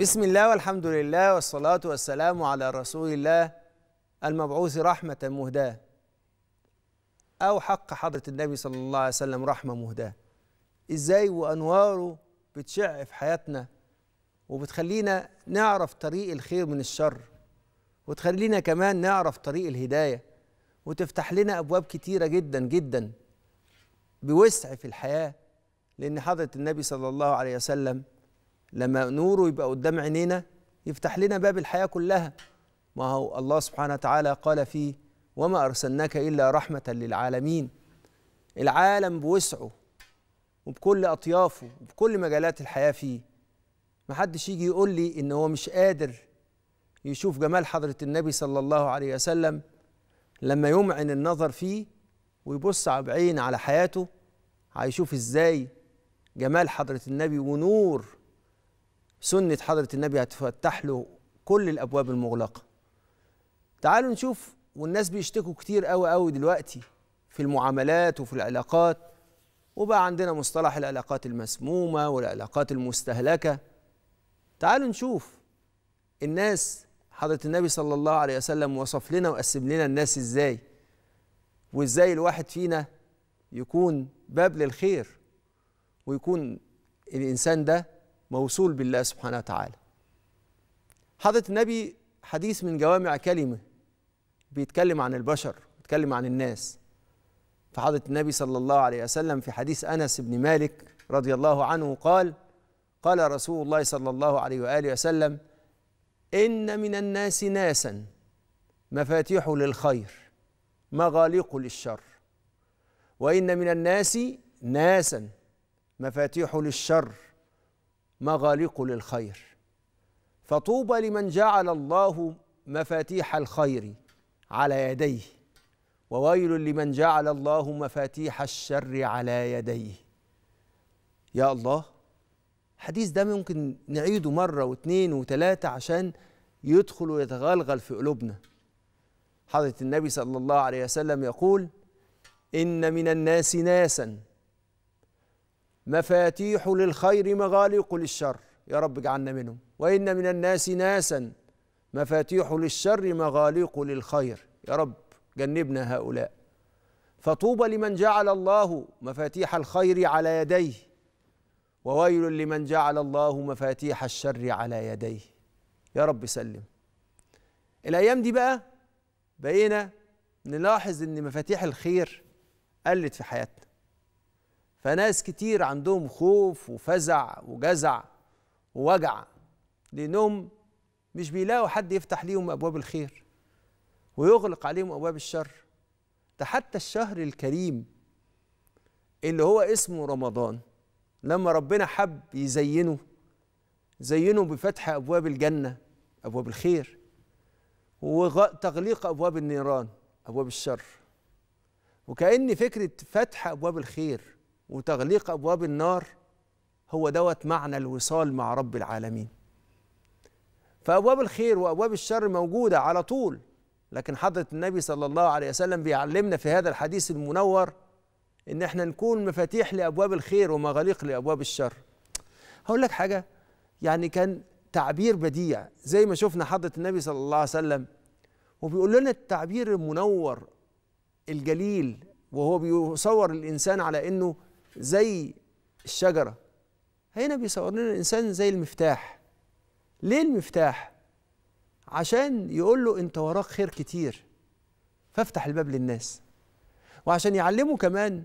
بسم الله والحمد لله والصلاة والسلام على رسول الله المبعوث رحمة مهداة أو حق حضرة النبي صلى الله عليه وسلم رحمة مهداة إزاي وأنواره بتشع في حياتنا وبتخلينا نعرف طريق الخير من الشر وتخلينا كمان نعرف طريق الهداية وتفتح لنا أبواب كتيرة جدا جدا بوسع في الحياة لأن حضرة النبي صلى الله عليه وسلم لما نوره يبقى قدام عينينا يفتح لنا باب الحياة كلها ما هو الله سبحانه وتعالى قال فيه وما أرسلناك إلا رحمة للعالمين العالم بوسعه وبكل أطيافه وبكل مجالات الحياة فيه محدش يجي يقول لي إن هو مش قادر يشوف جمال حضرة النبي صلى الله عليه وسلم لما يمعن النظر فيه ويبص بعين على حياته هيشوف ازاي جمال حضرة النبي ونور سنة حضرة النبي هتفتح له كل الأبواب المغلقة تعالوا نشوف والناس بيشتكوا كتير قوي قوي دلوقتي في المعاملات وفي العلاقات وبقى عندنا مصطلح العلاقات المسمومة والعلاقات المستهلكة تعالوا نشوف الناس حضرة النبي صلى الله عليه وسلم وصف لنا وقسم لنا الناس ازاي وازاي الواحد فينا يكون باب للخير ويكون الإنسان ده موصول بالله سبحانه وتعالى حضرة النبي حديث من جوامع كلمة بيتكلم عن البشر بيتكلم عن الناس فحضرة النبي صلى الله عليه وسلم في حديث أنس بن مالك رضي الله عنه قال قال رسول الله صلى الله عليه وآله وسلم إن من الناس ناسا مفاتيح للخير مغاليق للشر وإن من الناس ناسا مفاتيح للشر مغاليق للخير فطوبى لمن جعل الله مفاتيح الخير على يديه وويل لمن جعل الله مفاتيح الشر على يديه يا الله الحديث ده ممكن نعيده مرة واثنين وثلاثة عشان يدخل ويتغلغل في قلوبنا حضرة النبي صلى الله عليه وسلم يقول إن من الناس ناساً مفاتيح للخير مغاليق للشر يا رب اجعلنا منهم وإن من الناس ناسا مفاتيح للشر مغاليق للخير يا رب جنبنا هؤلاء فطوبى لمن جعل الله مفاتيح الخير على يديه وويل لمن جعل الله مفاتيح الشر على يديه يا رب سلم الايام دي بقى بقينا نلاحظ ان مفاتيح الخير قلت في حياتنا فناس كتير عندهم خوف وفزع وجزع ووجع لأنهم مش بيلاقوا حد يفتح ليهم أبواب الخير ويغلق عليهم أبواب الشر ده حتى الشهر الكريم اللي هو اسمه رمضان لما ربنا حب يزينه زينه بفتح أبواب الجنة أبواب الخير وتغليق أبواب النيران أبواب الشر وكأن فكرة فتح أبواب الخير وتغليق أبواب النار هو دوت معنى الوصال مع رب العالمين فأبواب الخير وأبواب الشر موجودة على طول لكن حضرة النبي صلى الله عليه وسلم بيعلمنا في هذا الحديث المنور إن احنا نكون مفاتيح لأبواب الخير ومغاليق لأبواب الشر هقول لك حاجة يعني كان تعبير بديع زي ما شفنا حضرة النبي صلى الله عليه وسلم وبيقول لنا التعبير المنور الجليل وهو بيصور الإنسان على إنه زي الشجرة هنا بيصور لنا الإنسان زي المفتاح ليه المفتاح؟ عشان يقول له أنت وراك خير كتير فافتح الباب للناس وعشان يعلمه كمان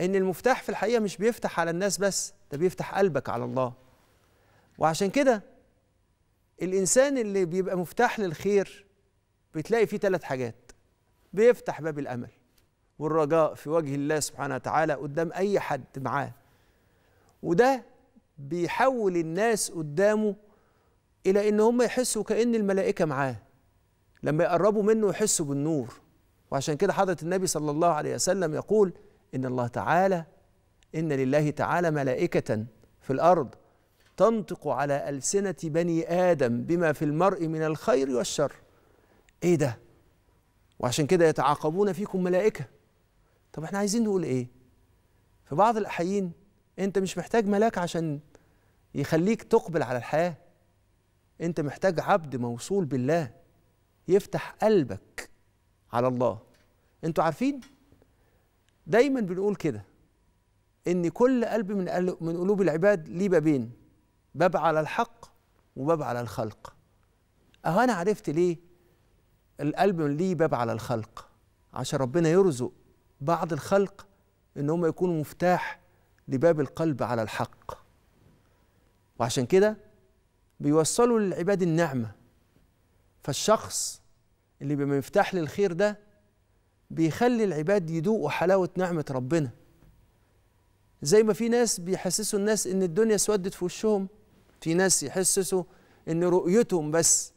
ان المفتاح في الحقيقه مش بيفتح على الناس بس ده بيفتح قلبك على الله وعشان كده الانسان اللي بيبقى مفتاح للخير بتلاقي فيه ثلاث حاجات بيفتح باب الامل والرجاء في وجه الله سبحانه وتعالى قدام أي حد معاه وده بيحول الناس قدامه إلى إن هم يحسوا كأن الملائكة معاه لما يقربوا منه يحسوا بالنور وعشان كده حضرة النبي صلى الله عليه وسلم يقول إن الله تعالى إن لله تعالى ملائكة في الأرض تنطق على ألسنة بني آدم بما في المرء من الخير والشر إيه ده؟ وعشان كده يتعاقبون فيكم ملائكه طب احنا عايزين نقول ايه في بعض الاحيين انت مش محتاج ملاك عشان يخليك تقبل على الحياه انت محتاج عبد موصول بالله يفتح قلبك على الله انتوا عارفين دايما بنقول كده ان كل قلب من من قلوب العباد ليه بابين باب على الحق وباب على الخلق اهو انا عرفت ليه القلب ليه باب على الخلق عشان ربنا يرزق بعض الخلق ان هم يكونوا مفتاح لباب القلب على الحق وعشان كده بيوصلوا للعباد النعمه فالشخص اللي بيبقى مفتاح للخير ده بيخلي العباد يدوقوا حلاوه نعمه ربنا زي ما في ناس بيحسسوا الناس ان الدنيا سودت في وشهم في ناس يحسسوا ان رؤيتهم بس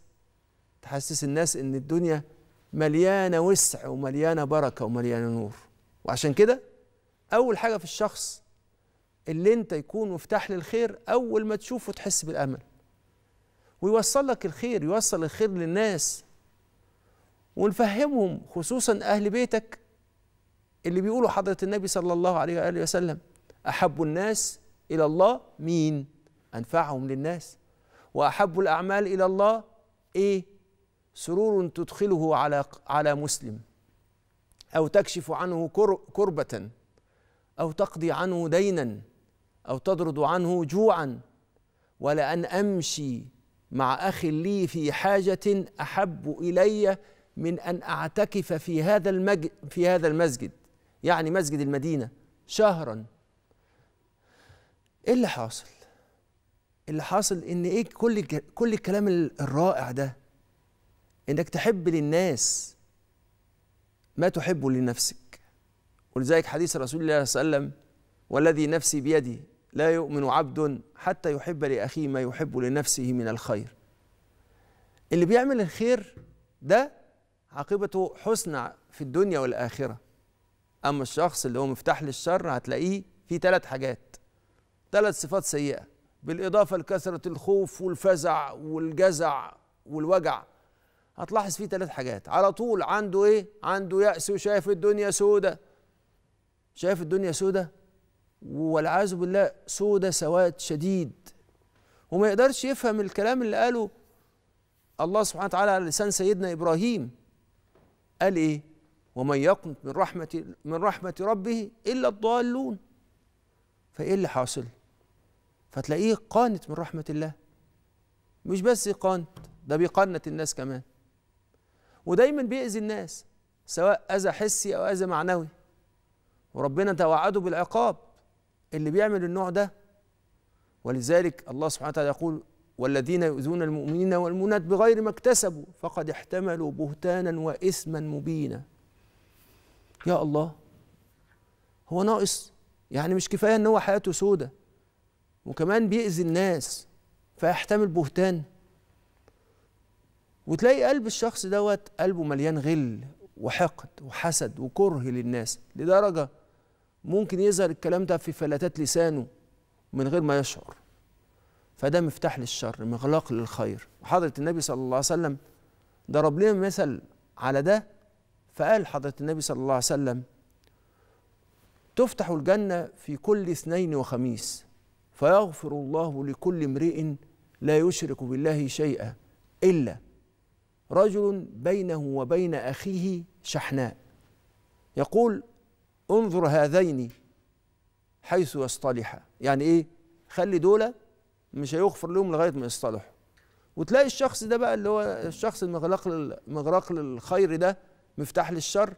تحسس الناس ان الدنيا مليانه وسع ومليانه بركه ومليانه نور وعشان كده اول حاجه في الشخص اللي انت يكون مفتاح للخير اول ما تشوفه تحس بالامل ويوصل لك الخير يوصل الخير للناس ونفهمهم خصوصا اهل بيتك اللي بيقولوا حضره النبي صلى الله عليه واله وسلم احب الناس الى الله مين انفعهم للناس واحب الاعمال الى الله ايه سرور تدخله على على مسلم أو تكشف عنه كربة أو تقضي عنه دينا أو تطرد عنه جوعا ولأن أمشي مع أخ لي في حاجة أحب إلي من أن أعتكف في هذا المج... في هذا المسجد يعني مسجد المدينة شهرا إيه اللي حاصل؟ إيه اللي حاصل إن إيه كل كل الكلام الرائع ده إنك تحب للناس ما تحب لنفسك ولذلك حديث رسول الله صلى الله عليه وسلم والذي نفسي بيدي لا يؤمن عبد حتى يحب لأخيه ما يحب لنفسه من الخير اللي بيعمل الخير ده عاقبته حسن في الدنيا والآخرة أما الشخص اللي هو مفتاح للشر هتلاقيه في ثلاث حاجات ثلاث صفات سيئة بالإضافة لكثرة الخوف والفزع والجزع والوجع هتلاحظ فيه ثلاث حاجات على طول عنده ايه عنده يأس وشايف الدنيا سودة شايف الدنيا سودة والعياذ بالله سودة سواد شديد وما يقدرش يفهم الكلام اللي قاله الله سبحانه وتعالى على لسان سيدنا إبراهيم قال ايه ومن يقنط من رحمة من رحمة ربه إلا الضالون فإيه اللي حاصل؟ فتلاقيه قانت من رحمة الله مش بس قانت ده بيقنط الناس كمان ودايما بيأذي الناس سواء أذى حسي أو أذى معنوي وربنا توعده بالعقاب اللي بيعمل النوع ده ولذلك الله سبحانه وتعالى يقول والذين يؤذون المؤمنين والمؤمنات بغير ما اكتسبوا فقد احتملوا بهتانا وإثما مبينا يا الله هو ناقص يعني مش كفاية ان هو حياته سودة وكمان بيأذي الناس فيحتمل بهتان وتلاقي قلب الشخص دوت قلبه مليان غل وحقد وحسد وكره للناس لدرجة ممكن يظهر الكلام ده في فلتات لسانه من غير ما يشعر فده مفتاح للشر مغلاق للخير وحضرة النبي صلى الله عليه وسلم ضرب لنا مثل على ده فقال حضرة النبي صلى الله عليه وسلم تفتح الجنة في كل اثنين وخميس فيغفر الله لكل امرئ لا يشرك بالله شيئا إلا رجل بينه وبين اخيه شحناء يقول انظر هذين حيث يصطلحا يعني ايه خلي دول مش هيغفر لهم لغايه ما يصطلحوا وتلاقي الشخص ده بقى اللي هو الشخص المغلق المغرق للخير ده مفتاح للشر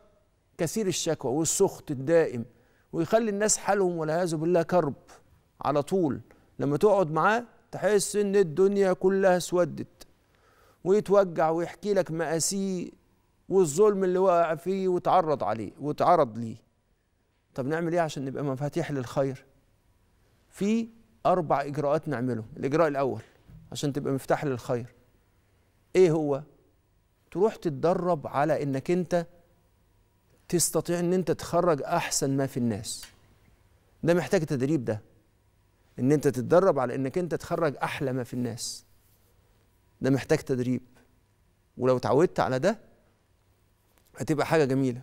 كثير الشكوى والسخط الدائم ويخلي الناس حالهم والعياذ بالله كرب على طول لما تقعد معاه تحس ان الدنيا كلها اسودت ويتوجع ويحكي لك مآسيه والظلم اللي وقع فيه واتعرض عليه واتعرض ليه طب نعمل ايه عشان نبقى مفاتيح للخير في اربع اجراءات نعمله الاجراء الاول عشان تبقى مفتاح للخير ايه هو تروح تتدرب على انك انت تستطيع ان انت تخرج احسن ما في الناس ده محتاج تدريب ده ان انت تتدرب على انك انت تخرج احلى ما في الناس ده محتاج تدريب ولو اتعودت على ده هتبقى حاجه جميله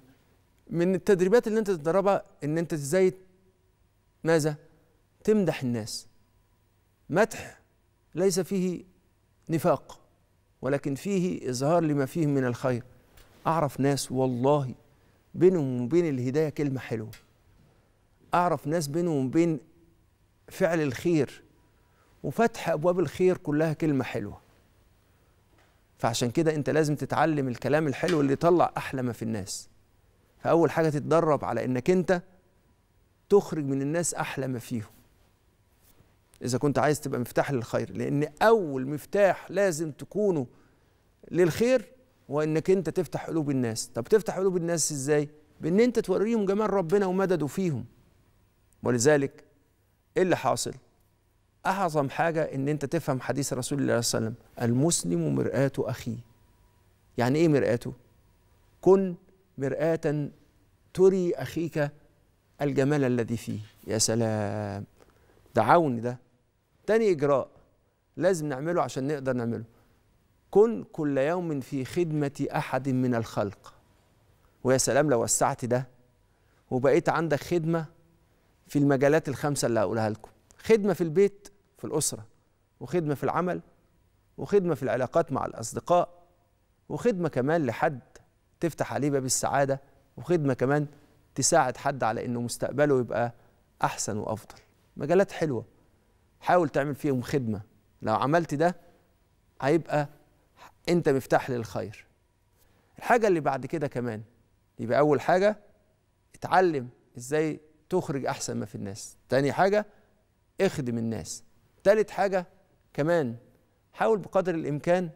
من التدريبات اللي انت تدربها ان انت ازاي ماذا تمدح الناس مدح ليس فيه نفاق ولكن فيه اظهار لما فيه من الخير اعرف ناس والله بينهم وبين الهدايه كلمه حلوه اعرف ناس بينهم وبين فعل الخير وفتح ابواب الخير كلها كلمه حلوه فعشان كده انت لازم تتعلم الكلام الحلو اللي يطلع احلى ما في الناس فاول حاجه تتدرب على انك انت تخرج من الناس احلى ما فيهم اذا كنت عايز تبقى مفتاح للخير لان اول مفتاح لازم تكونه للخير هو انك انت تفتح قلوب الناس طب تفتح قلوب الناس ازاي بان انت توريهم جمال ربنا ومدده فيهم ولذلك ايه اللي حاصل اعظم حاجه ان انت تفهم حديث رسول الله صلى الله عليه وسلم المسلم مرآة اخيه يعني ايه مرآته كن مرآة تري اخيك الجمال الذي فيه يا سلام دعوني ده تاني اجراء لازم نعمله عشان نقدر نعمله كن كل يوم في خدمة أحد من الخلق ويا سلام لو وسعت ده وبقيت عندك خدمة في المجالات الخمسة اللي هقولها لكم خدمه في البيت في الاسره وخدمه في العمل وخدمه في العلاقات مع الاصدقاء وخدمه كمان لحد تفتح عليه باب السعاده وخدمه كمان تساعد حد على انه مستقبله يبقى احسن وافضل مجالات حلوه حاول تعمل فيهم خدمه لو عملت ده هيبقى انت مفتاح للخير الحاجه اللي بعد كده كمان يبقى اول حاجه اتعلم ازاي تخرج احسن ما في الناس تاني حاجه اخدم الناس تالت حاجة كمان حاول بقدر الإمكان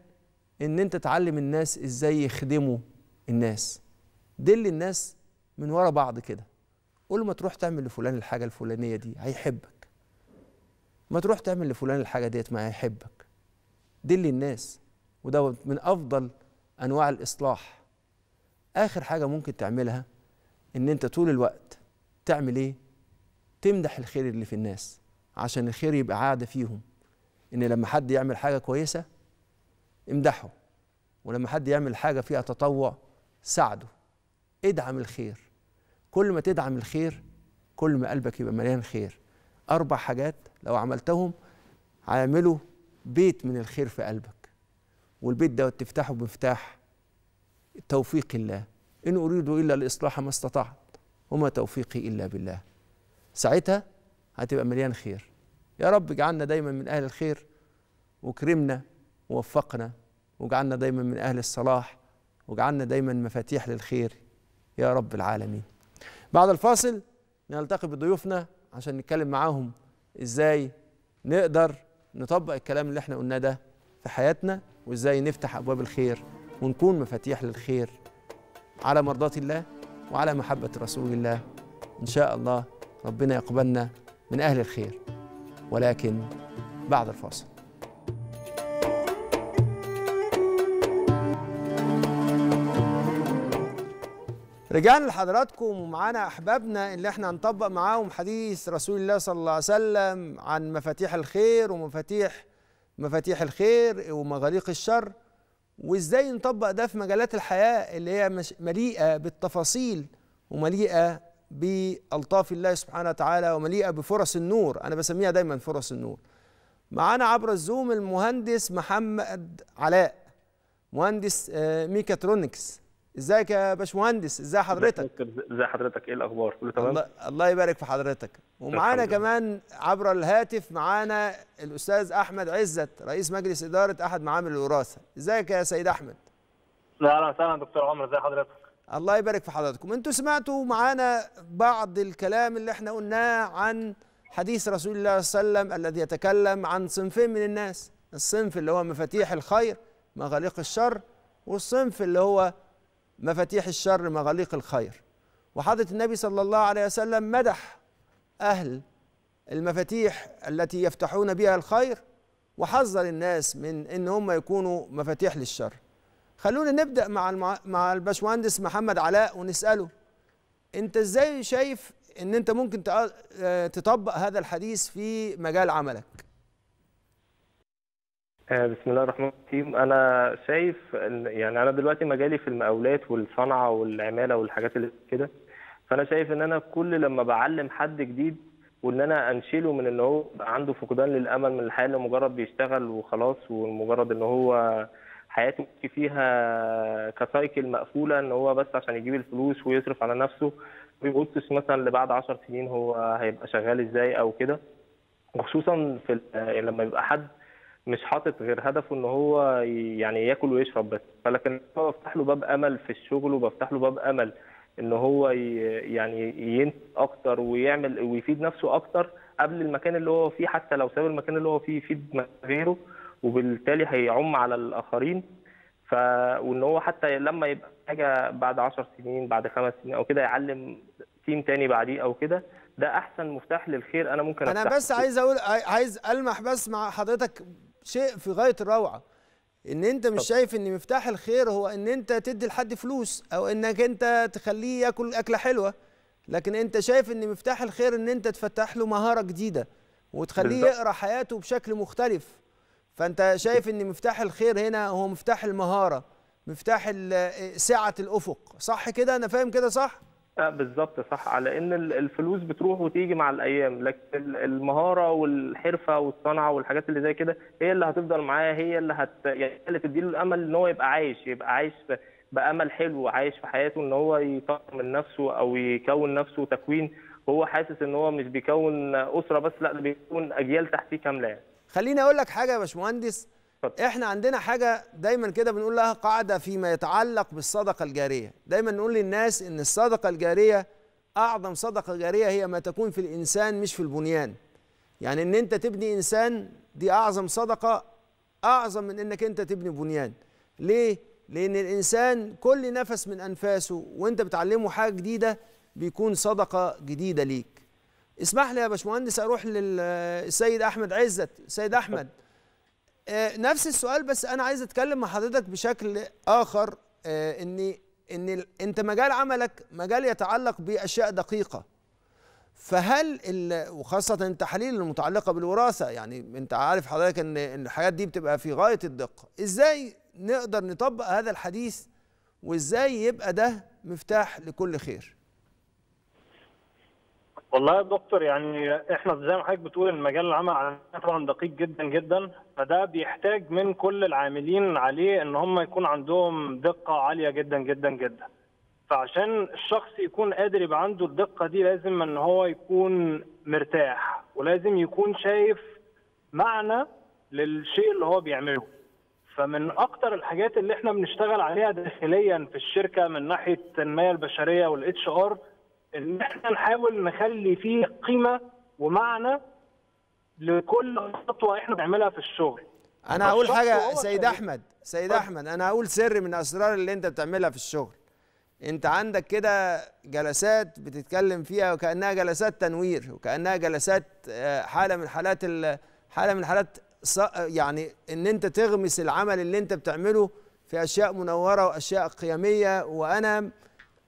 إن أنت تعلم الناس إزاي يخدموا الناس دل الناس من ورا بعض كده قول ما تروح تعمل لفلان الحاجة الفلانية دي هيحبك ما تروح تعمل لفلان الحاجة ديت ما هيحبك دل الناس وده من أفضل أنواع الإصلاح آخر حاجة ممكن تعملها إن أنت طول الوقت تعمل إيه؟ تمدح الخير اللي في الناس عشان الخير يبقى عادة فيهم إن لما حد يعمل حاجة كويسة امدحه ولما حد يعمل حاجة فيها تطوع ساعده ادعم الخير كل ما تدعم الخير كل ما قلبك يبقى مليان خير أربع حاجات لو عملتهم عاملوا بيت من الخير في قلبك والبيت ده تفتحه بمفتاح توفيق الله إن أريد إلا الإصلاح ما استطعت وما توفيقي إلا بالله ساعتها هتبقى مليان خير يا رب اجعلنا دايما من اهل الخير وكرمنا ووفقنا واجعلنا دايما من اهل الصلاح واجعلنا دايما مفاتيح للخير يا رب العالمين بعد الفاصل نلتقي بضيوفنا عشان نتكلم معاهم ازاي نقدر نطبق الكلام اللي احنا قلناه ده في حياتنا وازاي نفتح ابواب الخير ونكون مفاتيح للخير على مرضاة الله وعلى محبة رسول الله إن شاء الله ربنا يقبلنا من أهل الخير ولكن بعد الفاصل رجعنا لحضراتكم ومعانا احبابنا اللي احنا هنطبق معاهم حديث رسول الله صلى الله عليه وسلم عن مفاتيح الخير ومفاتيح مفاتيح الخير ومغاليق الشر وازاي نطبق ده في مجالات الحياه اللي هي مليئه بالتفاصيل ومليئه بألطاف الله سبحانه وتعالى ومليئة بفرص النور أنا بسميها دايما فرص النور معانا عبر الزوم المهندس محمد علاء مهندس آه، ميكاترونكس ازيك يا باشمهندس ازي حضرتك ازي حضرتك ايه الاخبار كله تمام الله, الله يبارك في حضرتك ومعانا كمان عبر الهاتف معانا الاستاذ احمد عزت رئيس مجلس اداره احد معامل الوراثه ازيك يا سيد احمد اهلا وسهلا دكتور عمر ازي حضرتك الله يبارك في حضراتكم انتوا سمعتوا معانا بعض الكلام اللي احنا قلناه عن حديث رسول الله صلى الله عليه وسلم الذي يتكلم عن صنفين من الناس الصنف اللي هو مفاتيح الخير مغاليق الشر والصنف اللي هو مفاتيح الشر مغاليق الخير وحضرة النبي صلى الله عليه وسلم مدح أهل المفاتيح التي يفتحون بها الخير وحذر الناس من ان هم يكونوا مفاتيح للشر خلونا نبدا مع المع... مع الباشمهندس محمد علاء ونساله انت ازاي شايف ان انت ممكن آه، تطبق هذا الحديث في مجال عملك آه، بسم الله الرحمن الرحيم انا شايف يعني انا دلوقتي مجالي في المقاولات والصنعه والعماله والحاجات اللي كده فانا شايف ان انا كل لما بعلم حد جديد وان انا انشله من ان هو عنده فقدان للامل من الحياه لمجرد بيشتغل وخلاص ومجرد ان هو حياته فيها كسايكل مقفوله ان هو بس عشان يجيب الفلوس ويصرف على نفسه ما بيبصش مثلا لبعد 10 سنين هو هيبقى شغال ازاي او كده وخصوصا في يعني لما يبقى حد مش حاطط غير هدفه ان هو يعني ياكل ويشرب بس فلكن انا بفتح له باب امل في الشغل وبفتح له باب امل ان هو يعني ينتج اكتر ويعمل ويفيد نفسه اكتر قبل المكان اللي هو فيه حتى لو ساب المكان اللي هو فيه يفيد غيره وبالتالي هيعم على الاخرين ف وان هو حتى لما يبقى حاجه بعد 10 سنين بعد خمس سنين او كده يعلم تيم تاني بعديه او كده ده احسن مفتاح للخير انا ممكن انا بس عايز اقول عايز المح بس مع حضرتك شيء في غايه الروعه ان انت مش شايف ان مفتاح الخير هو ان انت تدي لحد فلوس او انك انت تخليه ياكل اكله حلوه لكن انت شايف ان مفتاح الخير ان انت تفتح له مهاره جديده وتخليه بالضبط. يقرا حياته بشكل مختلف فانت شايف ان مفتاح الخير هنا هو مفتاح المهاره مفتاح سعه الافق صح كده انا فاهم كده صح آه بالظبط صح على ان الفلوس بتروح وتيجي مع الايام لكن المهاره والحرفه والصنعه والحاجات اللي زي كده هي اللي هتفضل معاه هي اللي هت يعني اللي تديله الامل ان هو يبقى عايش يبقى عايش بامل حلو عايش في حياته ان هو يطور من نفسه او يكون نفسه تكوين هو حاسس ان هو مش بيكون اسره بس لا ده بيكون اجيال تحتيه كامله يعني. خليني اقول لك حاجه يا باشمهندس احنا عندنا حاجه دايما كده بنقول لها قاعده فيما يتعلق بالصدقه الجاريه دايما نقول للناس ان الصدقه الجاريه اعظم صدقه جاريه هي ما تكون في الانسان مش في البنيان يعني ان انت تبني انسان دي اعظم صدقه اعظم من انك انت تبني بنيان ليه لان الانسان كل نفس من انفاسه وانت بتعلمه حاجه جديده بيكون صدقه جديده ليك اسمح لي يا باشمهندس اروح للسيد آه، احمد عزت سيد احمد آه، نفس السؤال بس انا عايز اتكلم مع حضرتك بشكل اخر آه، ان ان انت مجال عملك مجال يتعلق باشياء دقيقه فهل وخاصه التحاليل المتعلقه بالوراثه يعني انت عارف حضرتك ان الحاجات دي بتبقى في غايه الدقه ازاي نقدر نطبق هذا الحديث وازاي يبقى ده مفتاح لكل خير والله يا دكتور يعني احنا زي ما حضرتك بتقول المجال العمل عندنا طبعا دقيق جدا جدا فده بيحتاج من كل العاملين عليه ان هم يكون عندهم دقه عاليه جدا جدا جدا. فعشان الشخص يكون قادر يبقى عنده الدقه دي لازم ان هو يكون مرتاح ولازم يكون شايف معنى للشيء اللي هو بيعمله. فمن اكتر الحاجات اللي احنا بنشتغل عليها داخليا في الشركه من ناحيه التنميه البشريه والاتش ار ان احنا نحاول نخلي فيه قيمه ومعنى لكل خطوه احنا بنعملها في الشغل انا هقول حاجه سيد احمد سيد احمد انا هقول سر من اسرار اللي انت بتعملها في الشغل انت عندك كده جلسات بتتكلم فيها وكانها جلسات تنوير وكانها جلسات آه، حاله من حالات حاله من حالات يعني ان انت تغمس العمل اللي انت بتعمله في اشياء منوره واشياء قيميه وانا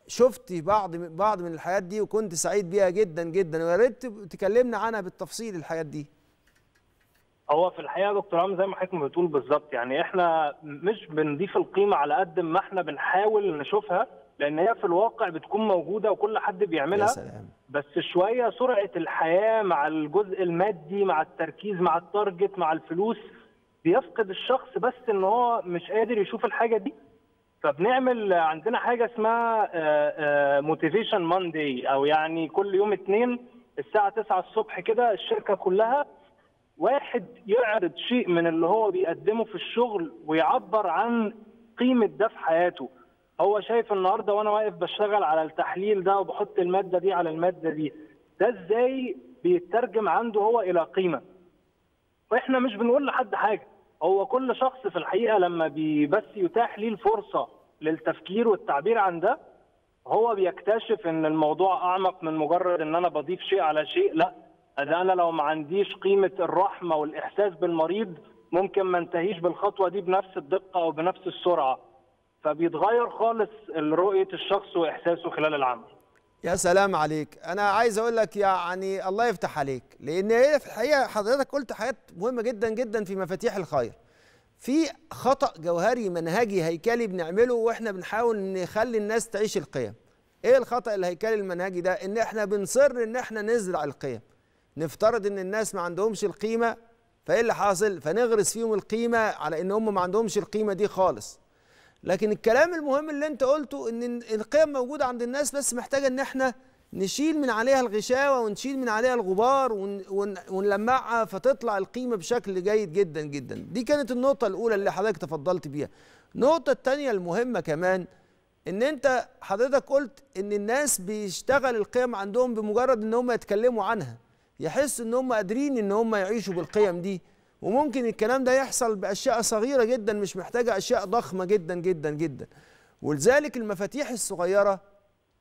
شفت بعض بعض من الحاجات دي وكنت سعيد بيها جدا جدا ويا ريت تكلمنا عنها بالتفصيل الحاجات دي هو في الحقيقه يا دكتور عم زي ما حضرتك بتقول بالظبط يعني احنا مش بنضيف القيمه على قد ما احنا بنحاول نشوفها لان هي في الواقع بتكون موجوده وكل حد بيعملها يا سلام. بس شويه سرعه الحياه مع الجزء المادي مع التركيز مع التارجت مع الفلوس بيفقد الشخص بس ان هو مش قادر يشوف الحاجه دي فبنعمل عندنا حاجه اسمها موتيفيشن آه، ماندي آه، او يعني كل يوم اثنين الساعه 9 الصبح كده الشركه كلها واحد يعرض شيء من اللي هو بيقدمه في الشغل ويعبر عن قيمه ده في حياته هو شايف النهارده وانا واقف بشتغل على التحليل ده وبحط الماده دي على الماده دي ده ازاي بيترجم عنده هو الى قيمه واحنا مش بنقول لحد حاجه هو كل شخص في الحقيقه لما بس يتاح ليه الفرصه للتفكير والتعبير عن ده هو بيكتشف ان الموضوع اعمق من مجرد ان انا بضيف شيء على شيء لا اذا انا لو ما عنديش قيمه الرحمه والاحساس بالمريض ممكن ما انتهيش بالخطوه دي بنفس الدقه وبنفس السرعه فبيتغير خالص رؤيه الشخص واحساسه خلال العمل يا سلام عليك انا عايز اقول لك يعني الله يفتح عليك لان هي في الحقيقه حضرتك قلت حاجات مهمه جدا جدا في مفاتيح الخير في خطا جوهري منهجي هيكلي بنعمله واحنا بنحاول نخلي الناس تعيش القيم ايه الخطا الهيكلي المنهجي ده ان احنا بنصر ان احنا نزرع القيم نفترض ان الناس ما عندهمش القيمه فايه اللي حاصل فنغرس فيهم القيمه على ان هم ما عندهمش القيمه دي خالص لكن الكلام المهم اللي انت قلته ان القيم موجوده عند الناس بس محتاجه ان احنا نشيل من عليها الغشاوه ونشيل من عليها الغبار ونلمعها فتطلع القيمه بشكل جيد جدا جدا دي كانت النقطه الاولى اللي حضرتك تفضلت بيها النقطه الثانيه المهمه كمان ان انت حضرتك قلت ان الناس بيشتغل القيم عندهم بمجرد ان هم يتكلموا عنها يحس ان هم قادرين ان هم يعيشوا بالقيم دي وممكن الكلام ده يحصل باشياء صغيره جدا مش محتاجه اشياء ضخمه جدا جدا جدا ولذلك المفاتيح الصغيره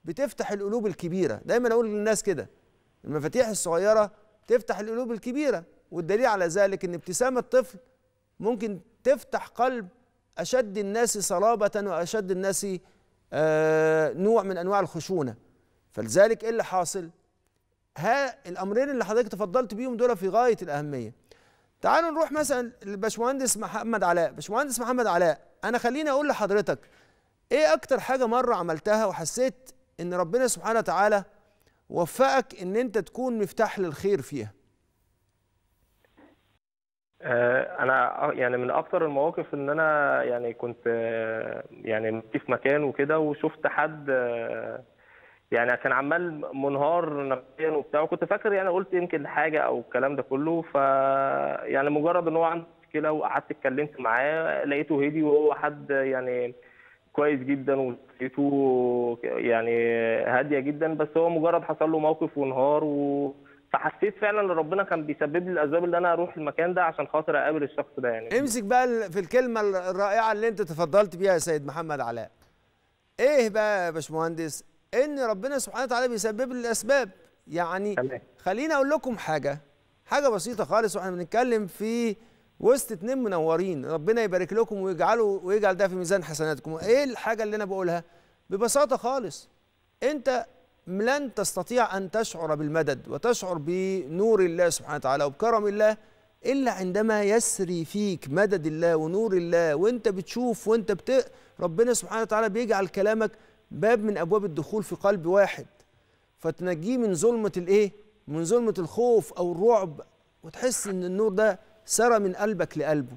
بتفتح القلوب الكبيره دايما اقول للناس كده المفاتيح الصغيره تفتح القلوب الكبيره والدليل على ذلك ان ابتسامه طفل ممكن تفتح قلب اشد الناس صلابه واشد الناس آه، نوع من انواع الخشونه فلذلك ايه اللي حاصل ها الامرين اللي حضرتك تفضلت بيهم دول في غايه الاهميه تعالوا نروح مثلا للباشمهندس محمد علاء باشمهندس محمد علاء انا خليني اقول لحضرتك ايه اكتر حاجه مره عملتها وحسيت ان ربنا سبحانه وتعالى وفقك ان انت تكون مفتاح للخير فيها آه، انا يعني من اكتر المواقف ان انا يعني كنت آه، يعني في مكان وكده وشفت حد آه، يعني كان عمال منهار نفسيا وبتاع وكنت فاكر يعني قلت يمكن حاجه او الكلام ده كله ف يعني مجرد ان هو عنده مشكله وقعدت اتكلمت معاه لقيته هدي وهو حد يعني كويس جدا وشخصيته يعني هاديه جدا بس هو مجرد حصل له موقف وانهار و... فحسيت فعلا ان ربنا كان بيسبب لي الاسباب اللي انا اروح المكان ده عشان خاطر اقابل الشخص ده يعني امسك بقى في الكلمه الرائعه اللي انت تفضلت بيها يا سيد محمد علاء ايه بقى يا باشمهندس ان ربنا سبحانه وتعالى بيسبب لي الاسباب يعني خليني اقول لكم حاجه حاجه بسيطه خالص واحنا بنتكلم في وسط اتنين منورين ربنا يبارك لكم ويجعله ويجعل ده في ميزان حسناتكم ايه الحاجه اللي انا بقولها ببساطه خالص انت لن تستطيع ان تشعر بالمدد وتشعر بنور الله سبحانه وتعالى وبكرم الله الا عندما يسري فيك مدد الله ونور الله وانت بتشوف وانت بت... ربنا سبحانه وتعالى بيجعل كلامك باب من ابواب الدخول في قلب واحد فتنجيه من ظلمه الايه من ظلمه الخوف او الرعب وتحس ان النور ده سرى من قلبك لقلبه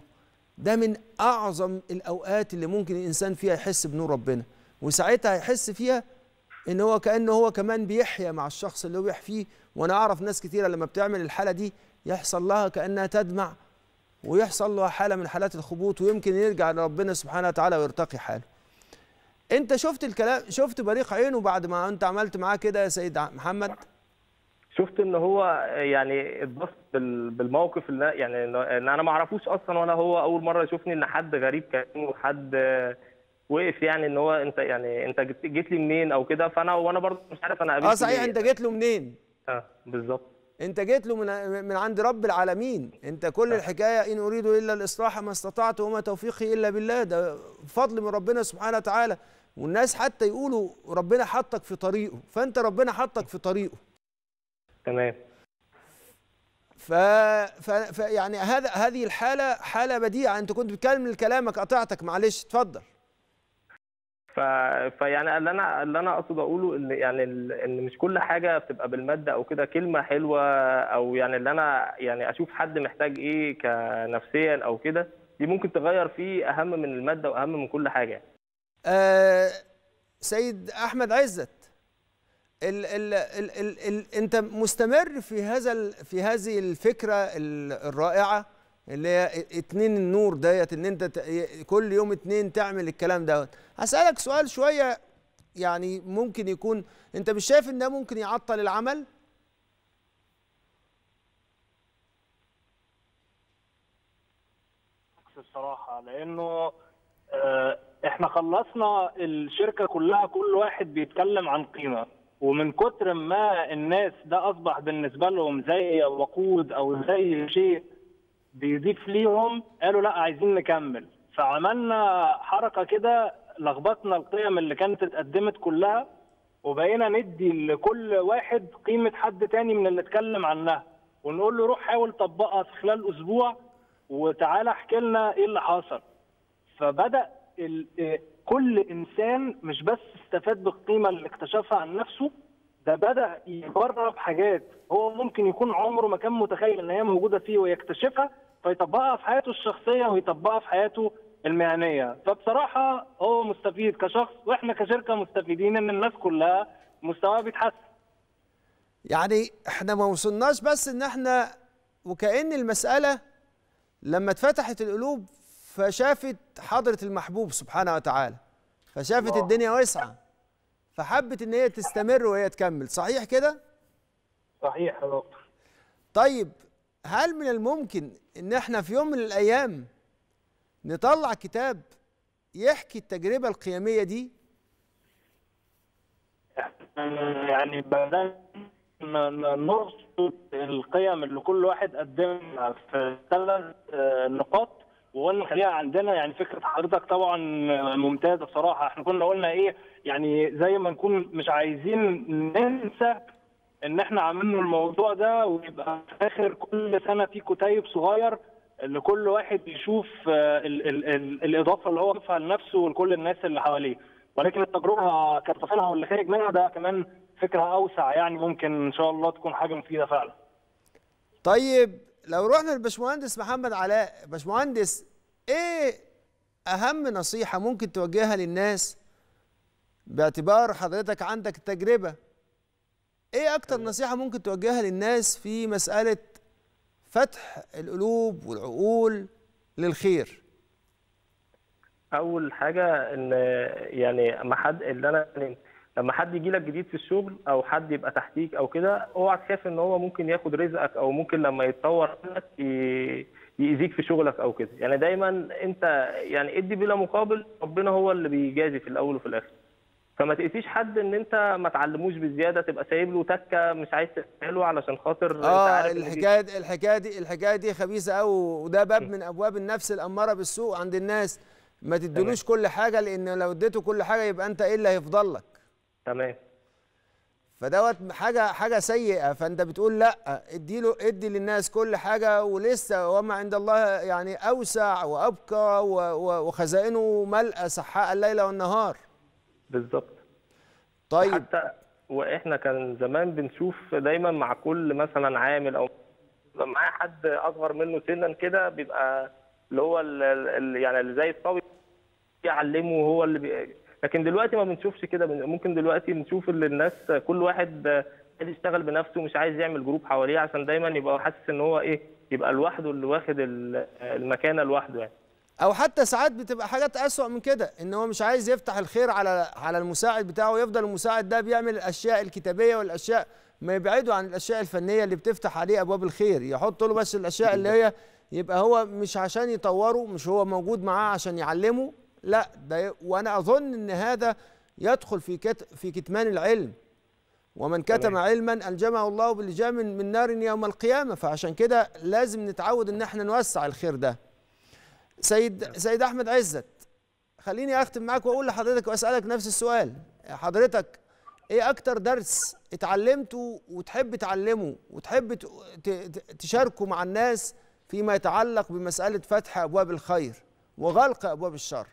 ده من اعظم الاوقات اللي ممكن الانسان فيها يحس بنور ربنا وساعتها هيحس فيها ان هو كانه هو كمان بيحيا مع الشخص اللي هو بيحفيه وانا اعرف ناس كثيره لما بتعمل الحاله دي يحصل لها كانها تدمع ويحصل لها حاله من حالات الخبوط ويمكن يرجع لربنا سبحانه وتعالى ويرتقي حاله انت شفت الكلام شفت بريق عينه بعد ما انت عملت معاه كده يا سيد محمد شفت ان هو يعني اتبسط بالموقف اللي يعني ان انا ما اعرفوش اصلا ولا هو اول مره يشوفني ان حد غريب كان وحد وقف يعني ان هو انت يعني انت جيت لي منين او كده فانا وانا برضه مش عارف انا قابلت اه صحيح انت يعني. جيت له منين اه بالظبط انت جيت له من من عند رب العالمين انت كل آه. الحكايه ان اريد الا الاصلاح ما استطعت وما توفيقي الا بالله ده فضل من ربنا سبحانه وتعالى والناس حتى يقولوا ربنا حطك في طريقه فانت ربنا حطك في طريقه تمام ف... ف... ف... يعني هذا هذه الحاله حاله بديعه انت كنت بتكلم كلامك قطعتك معلش اتفضل ف... فيعني اللي انا اللي انا اقصد اقوله ان يعني ان مش كل حاجه بتبقى بالماده او كده كلمه حلوه او يعني اللي انا يعني اشوف حد محتاج ايه كنفسيا او كده دي ممكن تغير فيه اهم من الماده واهم من كل حاجه آه سيد احمد عزت ال ال ال الـ الـ انت مستمر في هذا في هذه الفكره الرائعه اللي هي اتنين النور ديت ان انت كل يوم اتنين تعمل الكلام دوت هسالك سؤال شويه يعني ممكن يكون انت مش شايف ان ده ممكن يعطل العمل الصراحه لانه آه، احنا خلصنا الشركه كلها كل واحد بيتكلم عن قيمه ومن كتر ما الناس ده اصبح بالنسبه لهم زي وقود او زي شيء بيضيف ليهم قالوا لا عايزين نكمل فعملنا حركه كده لخبطنا القيم اللي كانت اتقدمت كلها وبقينا ندي لكل واحد قيمه حد تاني من اللي اتكلم عنها ونقول له روح حاول طبقها في خلال اسبوع وتعالى احكي لنا ايه اللي حصل فبدا آه، كل انسان مش بس استفاد بالقيمه اللي اكتشفها عن نفسه ده بدا يجرب حاجات هو ممكن يكون عمره ما كان متخيل ان هي موجوده فيه ويكتشفها فيطبقها في حياته الشخصيه ويطبقها في حياته المهنيه فبصراحه هو مستفيد كشخص واحنا كشركه مستفيدين ان الناس كلها مستواها بيتحسن يعني احنا ما وصلناش بس ان احنا وكأن المسألة لما اتفتحت القلوب فشافت حضرة المحبوب سبحانه وتعالى فشافت الله. الدنيا واسعة فحبت إن هي تستمر وهي تكمل صحيح كده؟ صحيح يا دكتور طيب هل من الممكن إن إحنا في يوم من الأيام نطلع كتاب يحكي التجربة القيامية دي؟ يعني بدأنا نرصد القيم اللي كل واحد قدمها في ثلاث آه، نقاط وقلنا خليها عندنا يعني فكره حضرتك طبعا ممتازه بصراحه احنا كنا قلنا ايه يعني زي ما نكون مش عايزين ننسى ان احنا عاملين الموضوع ده ويبقى في اخر كل سنه في كتيب صغير ان كل واحد يشوف الـ آه، الـ الـ الاضافه اللي هو ضيفها لنفسه ولكل الناس اللي حواليه ولكن التجربه كتفاصيلها واللي خارج منها ده كمان فكره اوسع يعني ممكن ان شاء الله تكون حاجه مفيده فعلا. طيب لو رحنا للباشمهندس محمد علاء باشمهندس ايه اهم نصيحه ممكن توجهها للناس باعتبار حضرتك عندك التجربه ايه اكتر أيوة. نصيحه ممكن توجهها للناس في مساله فتح القلوب والعقول للخير اول حاجه ان يعني ما حد اللي انا يعني لما حد يجي لك جديد في الشغل او حد يبقى تحتيك او كده اوعى تخاف ان هو ممكن ياخد رزقك او ممكن لما يتطور منك يأذيك في شغلك او كده يعني دايما انت يعني ادي بلا مقابل ربنا هو اللي بيجازي في الاول وفي الاخر فما تقسيش حد ان انت ما تعلموش بزياده تبقى سايب له تكه مش عايز تساله علشان خاطر اه عارف الحكايه دي الحكايه دي الحكايه دي خبيثه قوي وده باب من ابواب النفس الاماره بالسوء عند الناس ما تدلوش كل حاجه لان لو اديته كل حاجه يبقى انت ايه اللي هيفضل لك تمام فدوت حاجه حاجه سيئه فانت بتقول لا ادي له ادي للناس كل حاجه ولسه وما عند الله يعني اوسع وابقى وخزائنه ملأ سحاء الليل والنهار بالظبط طيب حتى واحنا كان زمان بنشوف دايما مع كل مثلا عامل او معاه حد اصغر منه سنا كده بيبقى اللي هو يعني اللي زي الطاوي يعلمه هو اللي لكن دلوقتي ما بنشوفش كده ممكن دلوقتي نشوف اللي الناس كل واحد عايز يشتغل بنفسه مش عايز يعمل جروب حواليه عشان دايما يبقى حاسس ان هو ايه يبقى لوحده اللي واخد المكانه لوحده يعني او حتى ساعات بتبقى حاجات اسوأ من كده ان هو مش عايز يفتح الخير على على المساعد بتاعه ويفضل المساعد ده بيعمل الاشياء الكتابيه والاشياء ما يبعده عن الاشياء الفنيه اللي بتفتح عليه ابواب الخير يحط له بس الاشياء اللي هي يبقى هو مش عشان يطوره مش هو موجود معاه عشان يعلمه لا ده وانا اظن ان هذا يدخل في كت في كتمان العلم ومن كتم علما الجمه الله بلجام من نار يوم القيامه فعشان كده لازم نتعود ان احنا نوسع الخير ده سيد سيد احمد عزت خليني اختم معاك واقول لحضرتك واسالك نفس السؤال حضرتك ايه اكتر درس اتعلمته وتحب تعلمه وتحب تشاركه مع الناس فيما يتعلق بمساله فتح ابواب الخير وغلق ابواب الشر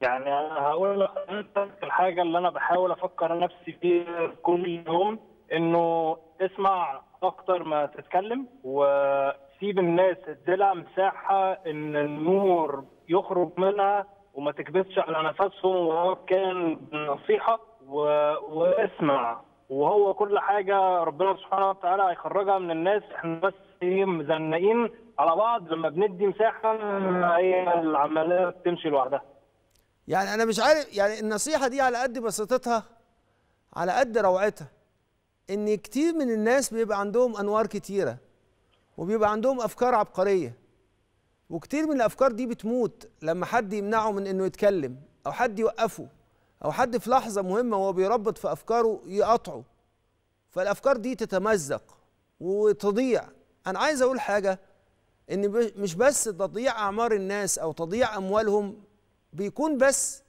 يعني انا هقول لحضرتك الحاجه اللي انا بحاول افكر نفسي فيها كل يوم انه اسمع اكتر ما تتكلم وسيب الناس اديلها مساحه ان النور يخرج منها وما تكبسش على نفسهم وهو كان نصيحه و... واسمع وهو كل حاجه ربنا سبحانه وتعالى هيخرجها من الناس احنا بس ايه مزنقين على بعض لما بندي مساحه هي العمليه بتمشي لوحدها يعني انا مش عارف يعني النصيحه دي على قد بساطتها على قد روعتها ان كتير من الناس بيبقى عندهم انوار كتيره وبيبقى عندهم افكار عبقريه وكتير من الافكار دي بتموت لما حد يمنعه من انه يتكلم او حد يوقفه او حد في لحظه مهمه وهو بيربط في افكاره يقاطعه فالافكار دي تتمزق وتضيع انا عايز اقول حاجه ان مش بس تضييع اعمار الناس او تضيع اموالهم بيكون بس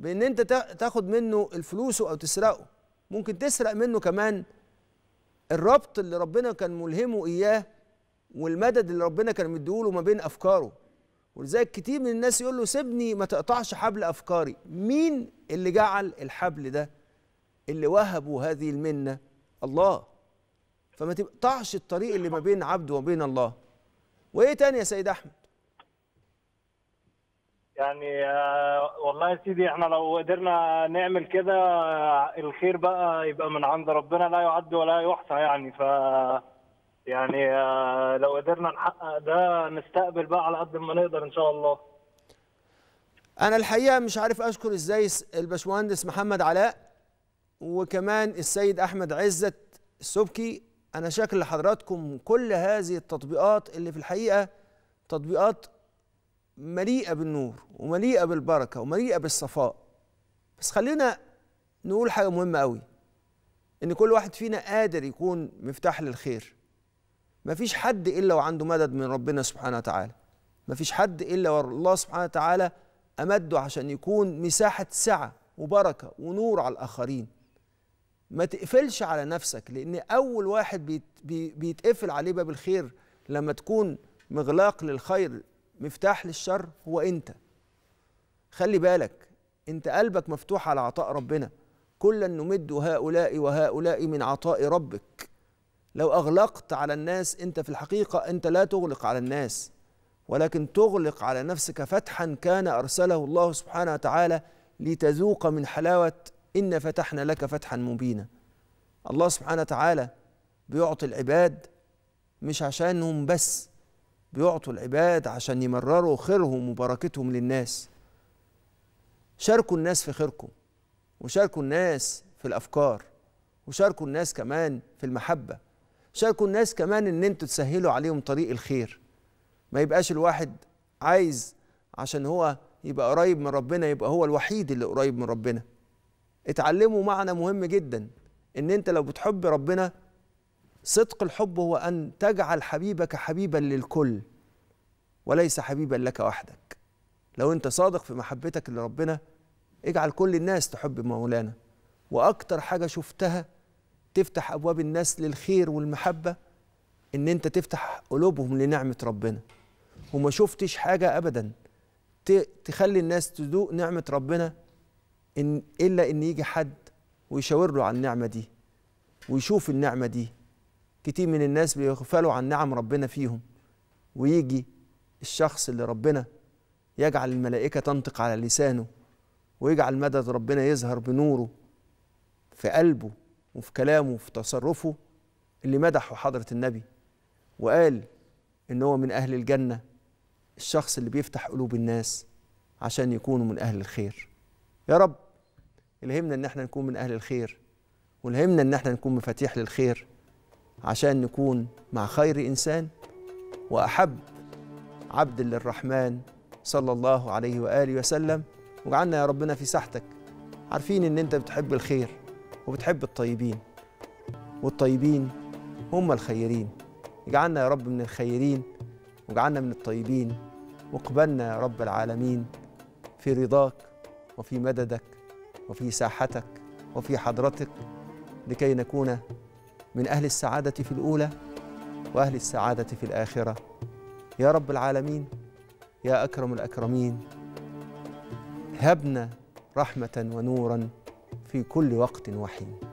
بان انت تاخد منه الفلوس او تسرقه ممكن تسرق منه كمان الربط اللي ربنا كان ملهمه اياه والمدد اللي ربنا كان مديهوله ما بين افكاره ولذلك كتير من الناس يقول له سيبني ما تقطعش حبل افكاري مين اللي جعل الحبل ده اللي وهبه هذه المنه الله فما تقطعش الطريق اللي ما بين عبده وبين الله وايه تاني يا سيد احمد يعني آه، والله يا سيدي احنا لو قدرنا نعمل كده آه، الخير بقى يبقى من عند ربنا لا يعد ولا يحصى يعني ف يعني آه، لو قدرنا نحقق ده نستقبل بقى على قد ما نقدر ان شاء الله انا الحقيقه مش عارف اشكر ازاي الباشمهندس محمد علاء وكمان السيد احمد عزت السبكي انا شاكر لحضراتكم كل هذه التطبيقات اللي في الحقيقه تطبيقات مليئه بالنور ومليئه بالبركه ومليئه بالصفاء بس خلينا نقول حاجه مهمه قوي ان كل واحد فينا قادر يكون مفتاح للخير مفيش حد الا وعنده مدد من ربنا سبحانه وتعالى مفيش حد الا والله سبحانه وتعالى امده عشان يكون مساحه سعه وبركه ونور على الاخرين ما تقفلش على نفسك لان اول واحد بيتقفل عليه باب الخير لما تكون مغلاق للخير مفتاح للشر هو انت خلي بالك انت قلبك مفتوح على عطاء ربنا كلا نمد هؤلاء وهؤلاء من عطاء ربك لو اغلقت على الناس انت في الحقيقه انت لا تغلق على الناس ولكن تغلق على نفسك فتحا كان ارسله الله سبحانه وتعالى لتذوق من حلاوه ان فتحنا لك فتحا مبينا الله سبحانه وتعالى بيعطي العباد مش عشانهم بس بيعطوا العباد عشان يمرروا خيرهم وبركتهم للناس شاركوا الناس في خيركم وشاركوا الناس في الافكار وشاركوا الناس كمان في المحبه شاركوا الناس كمان ان انتوا تسهلوا عليهم طريق الخير ما يبقاش الواحد عايز عشان هو يبقى قريب من ربنا يبقى هو الوحيد اللي قريب من ربنا اتعلموا معنى مهم جدا ان انت لو بتحب ربنا صدق الحب هو أن تجعل حبيبك حبيبا للكل وليس حبيبا لك وحدك لو أنت صادق في محبتك لربنا اجعل كل الناس تحب مولانا وأكتر حاجة شفتها تفتح أبواب الناس للخير والمحبة إن أنت تفتح قلوبهم لنعمة ربنا وما شفتش حاجة أبدا تخلي الناس تذوق نعمة ربنا إن إلا إن يجي حد ويشاور له على النعمة دي ويشوف النعمة دي كتير من الناس بيغفلوا عن نعم ربنا فيهم ويجي الشخص اللي ربنا يجعل الملائكة تنطق على لسانه ويجعل مدد ربنا يظهر بنوره في قلبه وفي كلامه وفي تصرفه اللي مدحه حضرة النبي وقال إن هو من أهل الجنة الشخص اللي بيفتح قلوب الناس عشان يكونوا من أهل الخير يا رب الهمنا إن احنا نكون من أهل الخير والهمنا إن احنا نكون مفاتيح للخير عشان نكون مع خير إنسان وأحب عبد للرحمن صلى الله عليه وآله وسلم واجعلنا يا ربنا في ساحتك عارفين إن أنت بتحب الخير وبتحب الطيبين والطيبين هم الخيرين اجعلنا يا رب من الخيرين واجعلنا من الطيبين واقبلنا يا رب العالمين في رضاك وفي مددك وفي ساحتك وفي حضرتك لكي نكون من أهل السعادة في الأولى وأهل السعادة في الآخرة يا رب العالمين يا أكرم الأكرمين هبنا رحمة ونورا في كل وقت وحين